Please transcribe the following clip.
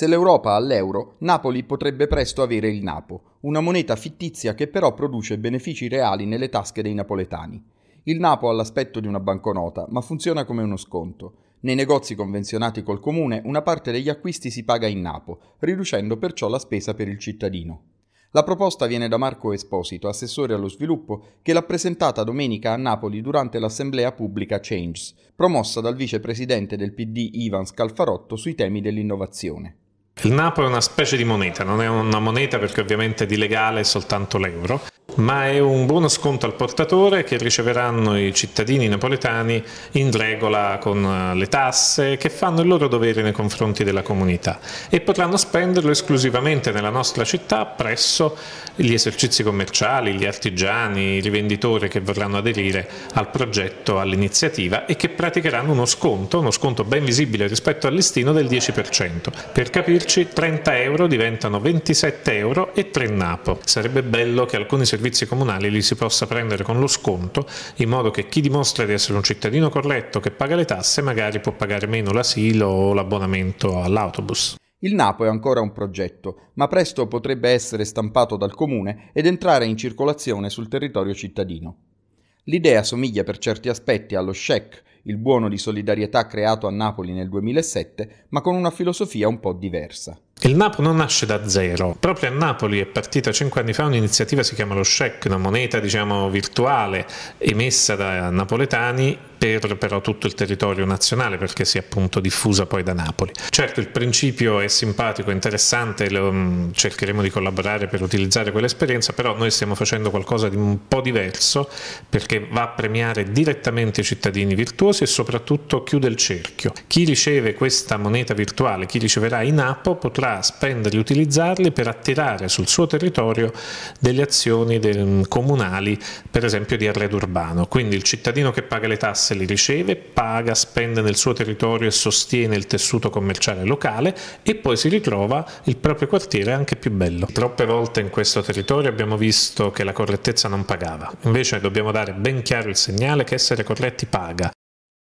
Se l'Europa ha l'euro, Napoli potrebbe presto avere il Napo, una moneta fittizia che però produce benefici reali nelle tasche dei napoletani. Il Napo ha l'aspetto di una banconota, ma funziona come uno sconto. Nei negozi convenzionati col comune una parte degli acquisti si paga in Napo, riducendo perciò la spesa per il cittadino. La proposta viene da Marco Esposito, assessore allo sviluppo, che l'ha presentata domenica a Napoli durante l'assemblea pubblica Changes, promossa dal vicepresidente del PD Ivan Scalfarotto sui temi dell'innovazione. Il Napro è una specie di moneta, non è una moneta perché ovviamente di legale è soltanto l'euro, ma è un buono sconto al portatore che riceveranno i cittadini napoletani in regola con eh, le tasse che fanno il loro dovere nei confronti della comunità e potranno spenderlo esclusivamente nella nostra città presso gli esercizi commerciali, gli artigiani, i rivenditori che vorranno aderire al progetto, all'iniziativa e che praticheranno uno sconto, uno sconto ben visibile rispetto al listino del 10%. Per capirci 30 euro diventano 27 euro e 3 napo. Sarebbe bello che alcuni servizi servizi comunali li si possa prendere con lo sconto, in modo che chi dimostra di essere un cittadino corretto che paga le tasse magari può pagare meno l'asilo o l'abbonamento all'autobus. Il Napo è ancora un progetto, ma presto potrebbe essere stampato dal comune ed entrare in circolazione sul territorio cittadino. L'idea somiglia per certi aspetti allo SHEC, il buono di solidarietà creato a Napoli nel 2007, ma con una filosofia un po' diversa. Il Napo non nasce da zero. Proprio a Napoli è partita cinque anni fa un'iniziativa si chiama lo SHEC, una moneta diciamo virtuale emessa da napoletani per però tutto il territorio nazionale perché si è appunto diffusa poi da Napoli. Certo il principio è simpatico, interessante, lo, mm, cercheremo di collaborare per utilizzare quell'esperienza, però noi stiamo facendo qualcosa di un po' diverso perché va a premiare direttamente i cittadini virtuosi e soprattutto chiude il cerchio. Chi riceve questa moneta virtuale, chi riceverà in Apo potrà spenderli utilizzarli per attirare sul suo territorio delle azioni del, mm, comunali, per esempio di arredo urbano. Quindi il cittadino che paga le tasse tasse le riceve, paga, spende nel suo territorio e sostiene il tessuto commerciale locale e poi si ritrova il proprio quartiere anche più bello. Troppe volte in questo territorio abbiamo visto che la correttezza non pagava, invece dobbiamo dare ben chiaro il segnale che essere corretti paga